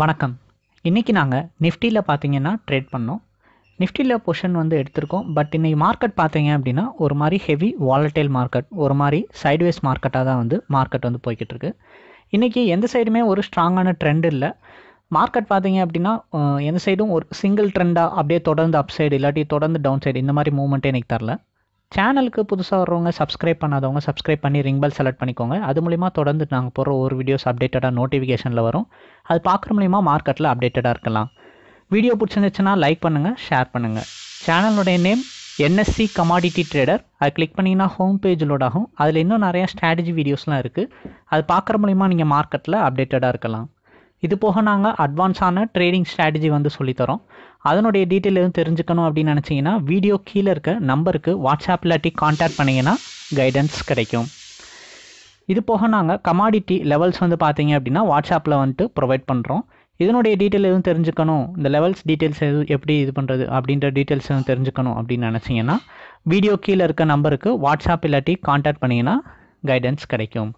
வணக்கம் இன்றைக்கி நாங்கள் நிஃப்டியில் பார்த்தீங்கன்னா ட்ரேட் பண்ணோம் நிஃப்டியில் பொஷன் வந்து எடுத்திருக்கோம் பட் இன்றைக்கி மார்க்கெட் பார்த்தீங்க அப்படின்னா ஒரு மாதிரி ஹெவி வாலட்டைல் மார்க்கெட் ஒரு மாதிரி சைட்வேஸ் மார்க்கெட்டாக தான் வந்து மார்க்கெட் வந்து போய்கிட்டு இருக்கு இன்றைக்கி எந்த சைடுமே ஒரு ஸ்ட்ராங்கான ட்ரெண்ட் இல்லை மார்க்கெட் பார்த்தீங்க அப்படின்னா எந்த சைடும் ஒரு சிங்கிள் ட்ரெண்டாக அப்படியே தொடர்ந்து அப் சைடு இல்லாட்டி தொடர்ந்து டவுன் சைடு இந்த மாதிரி மூவ்மெண்ட்டே எனக்கு தரல சேனலுக்கு புதுசாக வரவங்க சப்ஸ்கிரைப் பண்ணாதவங்க சப்ஸ்கிரைப் பண்ணி ரிங் பெல் செலக்ட் பண்ணிக்கோங்க அது மூலிமா தொடர்ந்து நாங்கள் போகிற ஒரு வீடியோஸ் அப்டேட்டடாக நோட்டிஃபிகேஷனில் வரும் அது பார்க்குற மூலிமா மார்க்கெட்டில் அப்டேட்டடாக இருக்கலாம் வீடியோ பிடிச்சிருந்துச்சுன்னா லைக் பண்ணுங்கள் ஷேர் பண்ணுங்கள் சேனலுடைய நேம் என்எஸ்சி கமாடிட்டி ட்ரேடர் அது கிளிக் பண்ணிங்கன்னா ஹோம் பேஜ் லோட் ஆகும் அதில் இன்னும் நிறையா ஸ்ட்ராட்டஜி வீடியோஸ்லாம் இருக்குது அது பார்க்குற மூலிமா நீங்கள் மார்க்கெட்டில் அப்டேட்டடாக இருக்கலாம் இது போக நாங்கள் அட்வான்ஸான ட்ரேடிங் ஸ்ட்ராட்டஜி வந்து சொல்லித்தரோம் அதனுடைய டீட்டெயில் எதுவும் தெரிஞ்சுக்கணும் அப்படின்னு நினச்சிங்கன்னா வீடியோ கீழே இருக்க நம்பருக்கு வாட்ஸ்அப் இல்லாட்டி காண்டாக்ட் பண்ணிங்கன்னா கைடன்ஸ் கிடைக்கும் இது போக நாங்கள் கமாடிட்டி லெவல்ஸ் வந்து பார்த்தீங்க அப்படின்னா வாட்ஸ்அப்பில் வந்துட்டு ப்ரொவைட் பண்ணுறோம் இதனுடைய டீட்டெயில் எதுவும் தெரிஞ்சுக்கணும் இந்த லெவல்ஸ் டீட்டெயில்ஸ் எது எப்படி இது பண்ணுறது அப்படின்ற டீட்டெயில்ஸ் எதுவும் தெரிஞ்சுக்கணும் அப்படின்னு நினச்சிங்கன்னா வீடியோ கீழே இருக்க நம்பருக்கு வாட்ஸ்அப் இல்லாட்டி காண்டாக்ட் பண்ணிங்கன்னா கைடன்ஸ் கிடைக்கும்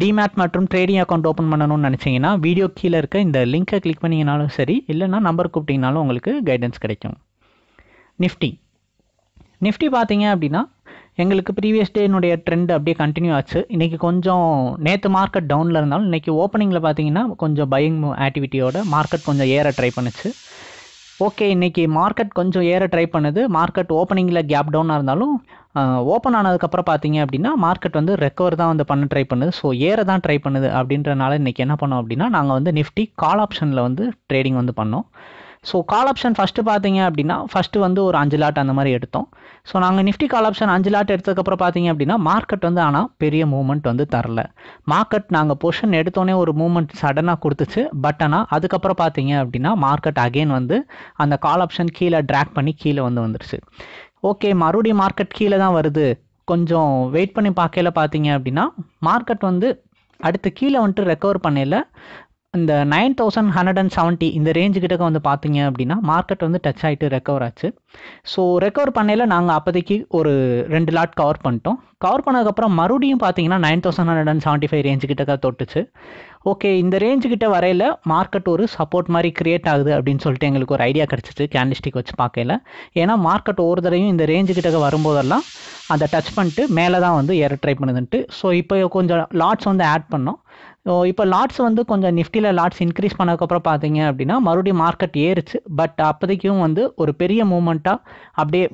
டிமேட் மற்றும் ட்ரேடிங் அக்கௌண்ட் ஓப்பன் பண்ணணும்னு நினச்சிங்கன்னா வீடியோ கீழே இருக்க இந்த லிங்க்கை கிளிக் பண்ணிங்கனாலும் சரி இல்லைனா நம்பர் கூப்பிட்டிங்கனாலும் உங்களுக்கு கைடன்ஸ் கிடைக்கும் நிஃப்டி நிஃப்டி பார்த்தீங்க அப்படின்னா எங்களுக்கு ப்ரீவியஸ் டேனுடைய ட்ரெண்ட் அப்படியே கண்டினியூ ஆச்சு இன்றைக்கி கொஞ்சம் நேற்று மார்க்கெட் டவுனில் இருந்தாலும் இன்றைக்கி ஓப்பனிங்கில் பார்த்தீங்கன்னா கொஞ்சம் பையிங் ஆக்டிவிட்டியோட மார்க்கெட் கொஞ்சம் ஏற ட்ரை பண்ணுச்சு ஓகே இன்றைக்கி மார்க்கெட் கொஞ்சம் ஏற ட்ரை பண்ணுது மார்க்கெட் ஓப்பனிங்கில் கேப் டவுனாக இருந்தாலும் ஓப்பன் ஆனதுக்கப்புறம் பார்த்தீங்க அப்படின்னா மார்க்கெட் வந்து ரெக்கவர் தான் வந்து பண்ண ட்ரை பண்ணுது ஸோ ஏற தான் ட்ரை பண்ணுது அப்படின்றனால இன்றைக்கி என்ன பண்ணோம் அப்படின்னா நாங்கள் வந்து நிஃப்டி கால் ஆப்ஷனில் வந்து ட்ரேடிங் வந்து பண்ணோம் ஸோ கால் ஆப்ஷன் ஃபஸ்ட்டு பார்த்தீங்க அப்படின்னா ஃபஸ்ட்டு வந்து ஒரு அஞ்சு லாட் அந்த மாதிரி எடுத்தோம் ஸோ நாங்கள் நிஃப்டி கால் ஆப்ஷன் அஞ்சு லாட் எடுத்ததுக்கப்புறம் பார்த்தீங்க அப்படின்னா மார்க்கெட் வந்து ஆனால் பெரிய மூவ்மெண்ட் வந்து தரல மார்க்கெட் நாங்கள் பொஷன் எடுத்தோடனே ஒரு மூவ்மெண்ட் சடனாக கொடுத்துச்சு பட் ஆனால் அதுக்கப்புறம் பார்த்தீங்க அப்படின்னா மார்க்கெட் அகெயின் வந்து அந்த கால் ஆப்ஷன் கீழே ட்ராக் பண்ணி கீழே வந்து வந்துருச்சு ஓகே மறுபடியும் மார்க்கெட் கீழே தான் வருது கொஞ்சம் வெயிட் பண்ணி பார்க்கல பார்த்தீங்க அப்படின்னா மார்க்கெட் வந்து அடுத்து கீழே வந்துட்டு ரெக்கவர் பண்ணல இந்த nine thousand hundred and seventy இந்த ரேஞ்சு கிட்ட வந்து பார்த்தீங்க அப்படின்னா மார்க்கெட் வந்து டச் ஆகிட்டு ரெக்கவர் ஆச்சு ஸோ ரெக்கவர் பண்ணையில் நாங்கள் அப்போதைக்கு ஒரு ரெண்டு லாட் கவர் பண்ணிட்டோம் கவர் பண்ணதுக்கப்புறம் மறுபடியும் பார்த்தீங்கன்னா nine thousand hundred and seventy five range கிட்டக்க தொட்டுச்சு ஓகே இந்த ரேஞ்சு கிட்ட வரையில் மார்க்கெட் ஒரு சப்போர்ட் மாதிரி கிரியேட் ஆகுது அப்படின்னு சொல்லிட்டு எங்களுக்கு ஒரு ஐடியா கிடச்சிச்சு கேண்டிஸ்டிக் வச்சு பார்க்கல ஏன்னா மார்க்கெட் ஒரு தடவையும் இந்த ரேஞ்சு கிட்டக்க வரும்போதெல்லாம் அதை டச் பண்ணிட்டு மேலே தான் வந்து ஏற ட்ரை பண்ணுதுன்ட்டு ஸோ இப்போ கொஞ்சம் லாட்ஸ் வந்து ஆட் பண்ணோம் ஸோ இப்போ லாட்ஸ் வந்து கொஞ்சம் நிஃப்டியில் லாட்ஸ் இன்க்ரீஸ் பண்ணதுக்கப்புறம் பார்த்தீங்க அப்படின்னா மறுபடியும் மார்க்கெட் ஏறிச்சு பட் அப்போதைக்கும் வந்து ஒரு பெரிய மூமெண்ட்டாக அப்படியே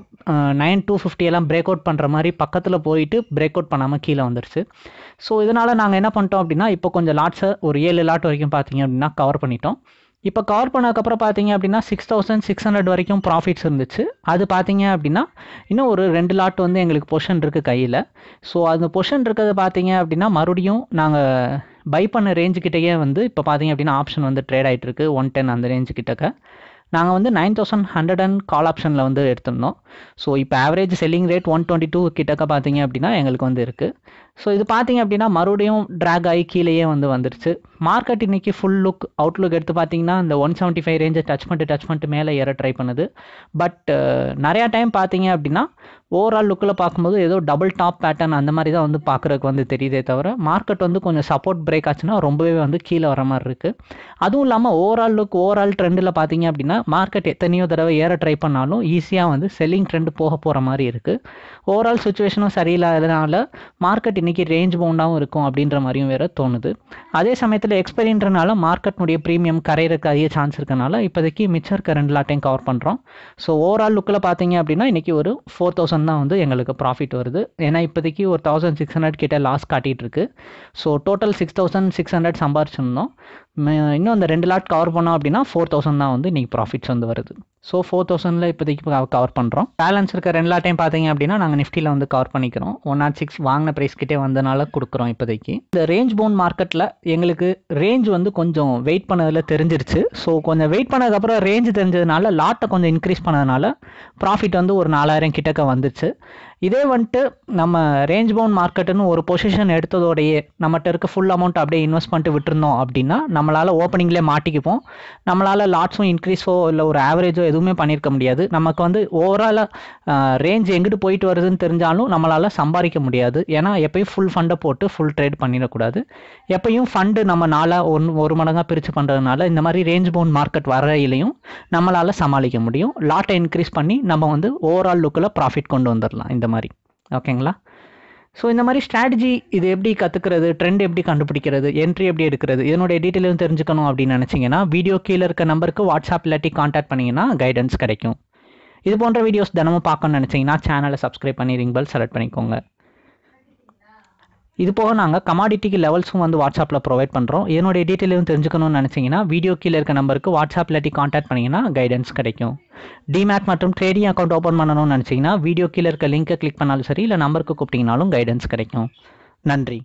நைன் டூ ஃபிஃப்டியெல்லாம் பிரேக் அவுட் பண்ணுற மாதிரி பக்கத்தில் போயிட்டு பிரேக் அவுட் பண்ணாமல் கீழே வந்துருச்சு ஸோ இதனால் நாங்கள் என்ன பண்ணிட்டோம் அப்படின்னா இப்போ கொஞ்சம் லாட்ஸை ஒரு ஏழு லாட் வரைக்கும் பார்த்தீங்க அப்படின்னா கவர் பண்ணிட்டோம் இப்போ கவர் பண்ணதுக்கப்புறம் பார்த்தீங்க அப்படின்னா சிக்ஸ் தௌசண்ட் சிக்ஸ் ஹண்ட்ரட் வரைக்கும் ப்ராஃபிட்ஸ் இருந்துச்சு அது பார்த்தீங்க அப்படின்னா இன்னும் ஒரு ரெண்டு லாட் வந்து எங்களுக்கு பொஷன் இருக்குது கையில் ஸோ அந்த பொஷன் இருக்கிறது பார்த்தீங்க அப்படின்னா மறுபடியும் நாங்கள் பை பண்ண ரேஞ்சுக்கிட்டேயே வந்து இப்போ பார்த்தீங்க அப்படின்னா ஆப்ஷன் வந்து ட்ரேட் ஆகிட்டு இருக்குது ஒன் டென் அந்த ரேஞ்சு கிட்டக்க நாங்கள் வந்து nine thousand hundred and call ஆப்ஷனில் வந்து எடுத்திருந்தோம் ஸோ இப்போ average selling rate one twenty two கிட்டக்க பார்த்தீங்க அப்படின்னா எங்களுக்கு வந்து இருக்குது ஸோ இது பார்த்தீங்க அப்படின்னா மறுபடியும் ட்ராக் ஆகி கீழேயே வந்து வந்துருச்சு மார்க்கெட் இன்னைக்கு ஃபுல் லுக் அவுட்லுக் எடுத்து பார்த்தீங்கன்னா இந்த ஒன் செவன்ட்டி ஃபைவ் ரேஞ்சை டச் பண்ணிட்டு டச் பண்ணிட்டு மேலே ஏற ட்ரை பண்ணுது பட் நிறையா டைம் பார்த்தீங்க அப்படின்னா ஓவரால் லுக்கில் பார்க்கும்போது ஏதோ டபுள் டாப் பேட்டர்ன் அந்த மாதிரி தான் வந்து பார்க்குறதுக்கு வந்து தெரியுதே தவிர மார்க்கெட் வந்து கொஞ்சம் சப்போர்ட் பிரேக் ஆச்சுன்னா ரொம்பவே வந்து கீழே வர மாதிரி இருக்குது அதுவும் இல்லாமல் ஓவரால் லுக் ஓவரால் ட்ரெண்டில் பார்த்தீங்க அப்படின்னா மார்க்கெட் எத்தனையோ தடவை ஏற ட்ரை பண்ணாலும் ஈஸியாக வந்து செல்லிங் ட்ரெண்ட் போக போகிற மாதிரி இருக்குது ஓவரால் சுச்சுவேஷனும் சரியில்லாததுனால மார்க்கெட் இன்றைக்கி ரேஞ்ச் பவுண்டாகவும் இருக்கும் அப்படின்ற மாதிரியும் வேறு தோணுது அதே சமயத்தில் பீரியட் எக்ஸ்பைரின்றனால மார்க்கெட்னுடைய ப்ரீமியம் கரையிறதுக்கு அதிக சான்ஸ் இருக்கனால இப்போதைக்கு மிச்சர் கரண்ட் லாட்டையும் கவர் பண்ணுறோம் ஸோ ஓவரால் லுக்கில் பார்த்தீங்க அப்படின்னா இன்றைக்கி ஒரு ஃபோர் தௌசண்ட் தான் வந்து எங்களுக்கு ப்ராஃபிட் வருது ஏன்னா இப்போதைக்கு ஒரு தௌசண்ட் சிக்ஸ் ஹண்ட்ரட் கிட்டே லாஸ் காட்டிகிட்டு இருக்கு so total six thousand six hundred சம்பாரிச்சிருந்தோம் இன்னும் அந்த ரெண்டு லாட் கவர் பண்ணோம் அப்படின்னா ஃபோர் தௌசண்ட் தான் வந்து இன்றைக்கி ப்ராஃபிட்ஸ் வந்து வருது ஸோ ஃபோர் தௌசண்டில் இப்போதைக்கு கவர் பண்ணுறோம் பேலன்ஸ் இருக்க ரெண்டு டைம் பார்த்தீங்க அப்படின்னா நாங்கள் நிஃப்டியில் வந்து கவர் பண்ணிக்கிறோம் ஒன் நாட் சிக்ஸ் வாங்கின கிட்டே வந்தனால கொடுக்குறோம் இப்போதைக்கு இந்த ரேஞ்ச் போன் மார்க்கெட்டில் எங்களுக்கு ரேஞ்ச் வந்து கொஞ்சம் வெயிட் பண்ணதில் தெரிஞ்சிருச்சு ஸோ கொஞ்சம் வெயிட் பண்ணதுக்கப்புறம் ரேஞ்ச் தெரிஞ்சதுனால லாட்டை கொஞ்சம் இன்க்ரீஸ் பண்ணதுனால ப்ராஃபிட் வந்து ஒரு நாலாயிரம் கிட்டக்க வந்துச்சு இதே வந்துட்டு நம்ம ரேஞ்ச் பவுண்ட் மார்க்கெட்டுன்னு ஒரு பொசிஷன் எடுத்ததோடையே நம்மகிட்ட இருக்க ஃபுல் அமௌண்ட் அப்படியே இன்வெஸ்ட் பண்ணிட்டு விட்டுருந்தோம் அப்படின்னா நம்மளால் ஓப்பனிங்லேயே மாட்டிக்குப்போம் நம்மளால் லாட்ஸும் இன்க்ரீஸோ இல்லை ஒரு ஆவரேஜோ எதுவுமே பண்ணியிருக்க முடியாது நமக்கு வந்து ஓவராலாக ரேஞ்ச் எங்கிட்டு போயிட்டு வருதுன்னு தெரிஞ்சாலும் நம்மளால் சம்பாதிக்க முடியாது ஏன்னா எப்பயும் ஃபுல் ஃபண்டை போட்டு ஃபுல் ட்ரேட் பண்ணிடக்கூடாது எப்பயும் ஃபண்டு நம்ம நாளாக ஒன் ஒரு மடங்காக பிரித்து பண்ணுறதுனால இந்த மாதிரி ரேஞ்ச் போன் மார்க்கெட் வரையிலையும் நம்மளால் சமாளிக்க முடியும் லாட்டை இன்க்ரீஸ் பண்ணி நம்ம வந்து ஓவரால் லுக்கில் ப்ராஃபிட் கொண்டு வந்துடலாம் இந்த மாதிரி ஓகேங்களா ஸோ இந்த மாதிரி ஸ்ட்ராட்டஜி இது எப்படி கற்றுக்கிறது ட்ரெண்ட் எப்படி கண்டுபிடிக்கிறது என்ட்ரி எப்படி எடுக்கிறது இதனுடைய டீட்டெயிலும் தெரிஞ்சுக்கணும் அப்படின்னு நினச்சிங்கன்னா வீடியோ கீழே இருக்க நம்பருக்கு வாட்ஸ்அப் இல்லாட்டி காண்டாக்ட் பண்ணிங்கன்னா கைடன்ஸ் கிடைக்கும் இது போன்ற வீடியோஸ் தினமும் பார்க்கணும்னு நினச்சிங்கன்னா சேனலை சப்ஸ்கிரைப் பண்ணி ரிங் பெல் செலக்ட் பண்ணிக்கோங்க இது போக நாங்கள் கமாடிட்டிக்கு லெவல்ஸும் வந்து வாட்ஸ்அப்பில் ப்ரொவைட் பண்ணுறோம் என்னுடைய டீட்டெயிலும் தெரிஞ்சுக்கணும்னு நினச்சிங்கன்னா வீடியோ கீழே இருக்க நம்பருக்கு வாட்ஸ்அப் இல்லாட்டி காண்டாக்ட் பண்ணிங்கன்னா கைடன்ஸ் கிடைக்கும் டிமேட் மற்றும் ட்ரேடிங் அக்கௌண்ட் ஓப்பன் பண்ணணும்னு நினச்சிங்கன்னா வீடியோ கீழே இருக்க லிங்க்கை கிளிக் பண்ணாலும் சரி இல்லை நம்பருக்கு கூப்பிட்டிங்கனாலும் கைடன்ஸ் கிடைக்கும் நன்றி